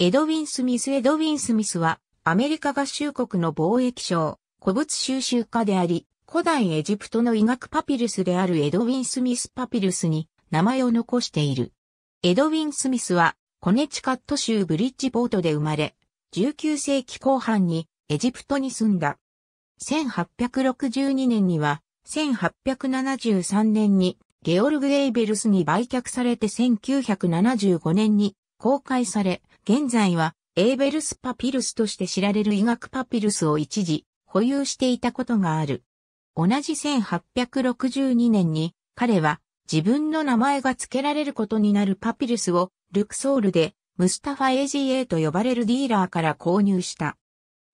エドウィン・スミス・エドウィン・スミスは、アメリカ合衆国の貿易商、古物収集家であり、古代エジプトの医学パピルスであるエドウィン・スミス・パピルスに名前を残している。エドウィン・スミスは、コネチカット州ブリッジポートで生まれ、19世紀後半にエジプトに住んだ。1862年には、1873年にゲオルグ・エイベルスに売却されて1975年に公開され、現在はエーベルスパピルスとして知られる医学パピルスを一時保有していたことがある。同じ1862年に彼は自分の名前が付けられることになるパピルスをルクソールでムスタファ AGA と呼ばれるディーラーから購入した。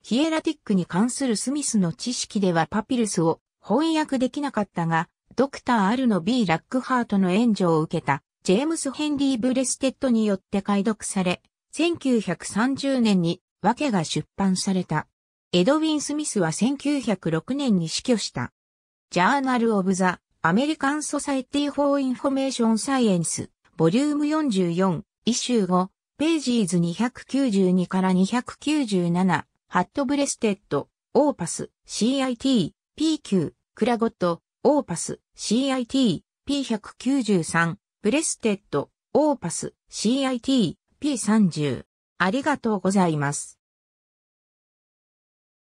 ヒエラティックに関するスミスの知識ではパピルスを翻訳できなかったが、ドクター・アルノ・ B・ ラックハートの援助を受けた、ジェームス・ヘンリー・ブレステッドによって解読され、1930年に訳が出版された。エドウィン・スミスは1906年に死去した。ジャーナル・オブ・ザ・アメリカン・ソサエティ・フォー・インフォメーション・サイエンス、ボリューム44、イシューページーズ292から297、ハット・ブレステッド、オーパス、CIT、PQ、クラゴット、オーパス、CIT、P193、ブレステッド、オーパス、CIT、P30。ありがとうございます。